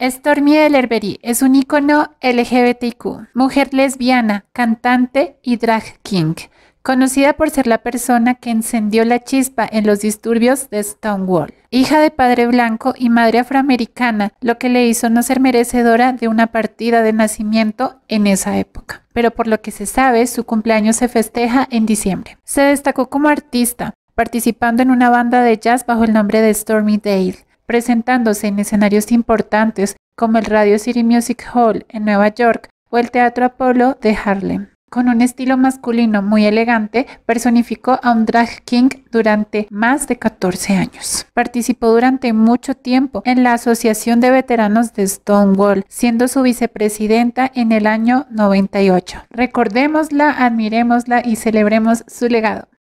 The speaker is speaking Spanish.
Stormy Ellerberry es un icono LGBTQ, mujer lesbiana, cantante y drag king, conocida por ser la persona que encendió la chispa en los disturbios de Stonewall. Hija de padre blanco y madre afroamericana, lo que le hizo no ser merecedora de una partida de nacimiento en esa época. Pero por lo que se sabe, su cumpleaños se festeja en diciembre. Se destacó como artista, participando en una banda de jazz bajo el nombre de Stormy Dale presentándose en escenarios importantes como el Radio City Music Hall en Nueva York o el Teatro Apolo de Harlem. Con un estilo masculino muy elegante, personificó a un drag king durante más de 14 años. Participó durante mucho tiempo en la Asociación de Veteranos de Stonewall, siendo su vicepresidenta en el año 98. Recordémosla, admirémosla y celebremos su legado.